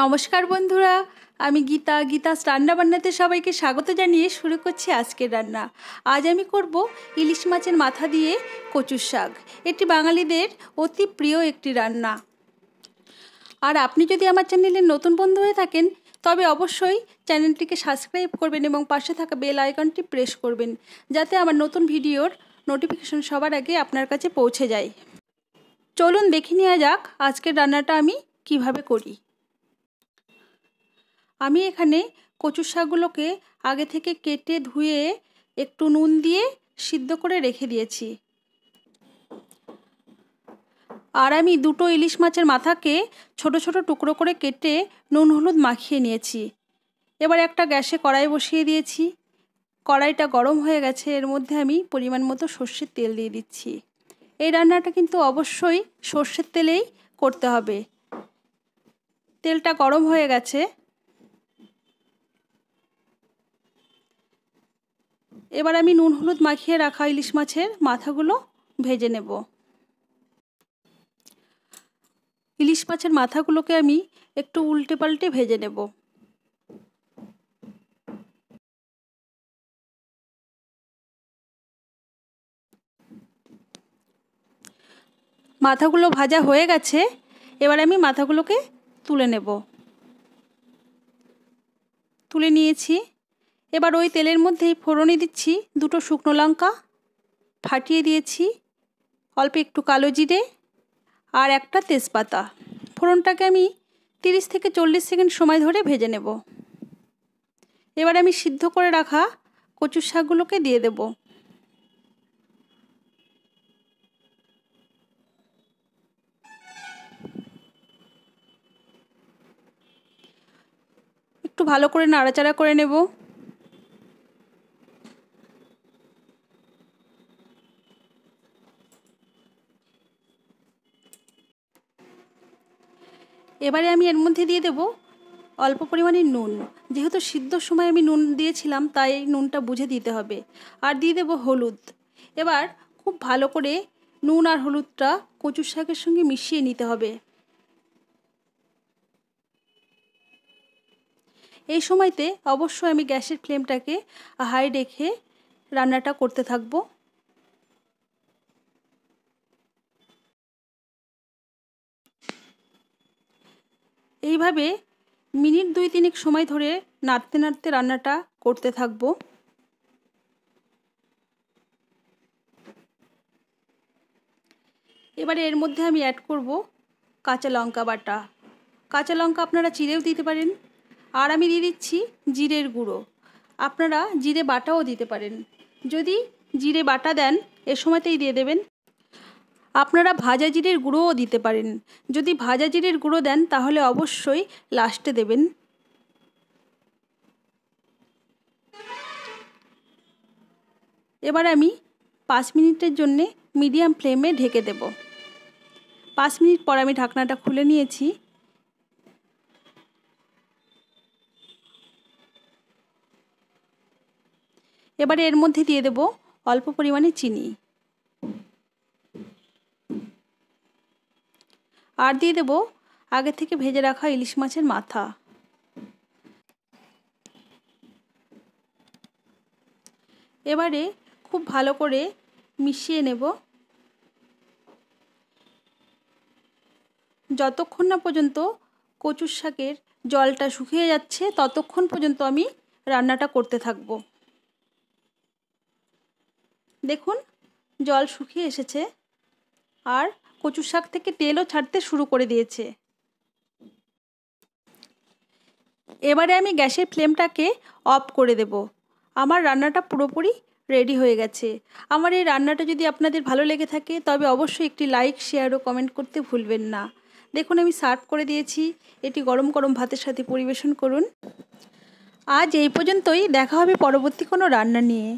নমস্কার বন্ধুরা আমি গীতা গীতাস রান্না বান্নাতে সবাইকে স্বাগত জানিয়ে শুরু করছি আজকের রান্না আজ আমি করব ইলিশ মাছের মাথা দিয়ে কচুর শাক এটি বাঙালিদের অতি প্রিয় একটি রান্না আর আপনি যদি আমার চ্যানেলে নতুন বন্ধু হয়ে থাকেন তবে অবশ্যই চ্যানেলটিকে সাবস্ক্রাইব করবেন এবং পাশে থাকা বেল আইকনটি প্রেস করবেন যাতে আমার নতুন ভিডিওর নোটিফিকেশন সবার আগে আপনার কাছে পৌঁছে যায় চলুন দেখে নেওয়া যাক আজকের রান্নাটা আমি কিভাবে করি আমি এখানে কচু শাকগুলোকে আগে থেকে কেটে ধুয়ে একটু নুন দিয়ে সিদ্ধ করে রেখে দিয়েছি আর আমি দুটো ইলিশ মাছের মাথাকে ছোট ছোট টুকরো করে কেটে নুন হলুদ মাখিয়ে নিয়েছি এবার একটা গ্যাসে কড়াই বসিয়ে দিয়েছি কড়াইটা গরম হয়ে গেছে এর মধ্যে আমি পরিমাণ মতো সর্ষের তেল দিয়ে দিচ্ছি এই রান্নাটা কিন্তু অবশ্যই সর্ষের তেলেই করতে হবে তেলটা গরম হয়ে গেছে এবার আমি নুন হলুদ মাখিয়ে রাখা ইলিশ মাছের মাথাগুলো ভেজে নেব ইলিশ মাছের মাথাগুলোকে আমি একটু উল্টে পাল্টে ভেজে নেব মাথাগুলো ভাজা হয়ে গেছে এবার আমি মাথাগুলোকে তুলে নেব তুলে নিয়েছি এবার ওই তেলের মধ্যেই ফোড়নে দিচ্ছি দুটো শুকনো লঙ্কা ফাটিয়ে দিয়েছি অল্প একটু কালো জিরে আর একটা তেজপাতা ফোড়নটাকে আমি তিরিশ থেকে চল্লিশ সেকেন্ড সময় ধরে ভেজে নেব এবার আমি সিদ্ধ করে রাখা কচুর শাকগুলোকে দিয়ে দেব একটু ভালো করে নাড়াচাড়া করে নেবো এবারে আমি এর মধ্যে দিয়ে দেব অল্প পরিমাণে নুন যেহেতু সিদ্ধর সময় আমি নুন দিয়েছিলাম তাই নুনটা বুঝে দিতে হবে আর দিয়ে দেব হলুদ এবার খুব ভালো করে নুন আর হলুদটা কচুর শাকের সঙ্গে মিশিয়ে নিতে হবে এই সময়তে অবশ্যই আমি গ্যাসের ফ্লেমটাকে হাই রেখে রান্নাটা করতে থাকবো এইভাবে মিনিট দুই তিনেক সময় ধরে নাড়তে নাড়তে রান্নাটা করতে থাকব এবারে এর মধ্যে আমি অ্যাড করব কাঁচা লঙ্কা বাটা কাঁচা লঙ্কা আপনারা চিরেও দিতে পারেন আর আমি দিয়ে দিচ্ছি জিরের গুঁড়ো আপনারা জিরে বাটাও দিতে পারেন যদি জিরে বাটা দেন এ সময়তেই দিয়ে দেবেন আপনারা ভাজা জিরের গুঁড়োও দিতে পারেন যদি ভাজা জিরের গুঁড়ো দেন তাহলে অবশ্যই লাস্টে দেবেন এবার আমি পাঁচ মিনিটের জন্যে মিডিয়াম ফ্লেমে ঢেকে দেব পাঁচ মিনিট পর আমি ঢাকনাটা খুলে নিয়েছি এবারে এর মধ্যে দিয়ে দেব অল্প পরিমাণে চিনি আর দিয়ে দেব আগে থেকে ভেজে রাখা ইলিশ মাছের মাথা এবারে খুব ভালো করে মিশিয়ে নেব যতক্ষণ না পর্যন্ত কচুর শাকের জলটা শুকিয়ে যাচ্ছে ততক্ষণ পর্যন্ত আমি রান্নাটা করতে থাকব দেখুন জল শুকিয়ে এসেছে আর কচু শাক থেকে তেলও ছাড়তে শুরু করে দিয়েছে এবারে আমি গ্যাসের ফ্লেমটাকে অফ করে দেব আমার রান্নাটা পুরোপুরি রেডি হয়ে গেছে আমার এই রান্নাটা যদি আপনাদের ভালো লেগে থাকে তবে অবশ্যই একটি লাইক শেয়ার ও কমেন্ট করতে ভুলবেন না দেখুন আমি সার্ভ করে দিয়েছি এটি গরম গরম ভাতের সাথে পরিবেশন করুন আজ এই পর্যন্তই দেখা হবে পরবর্তী কোনো রান্না নিয়ে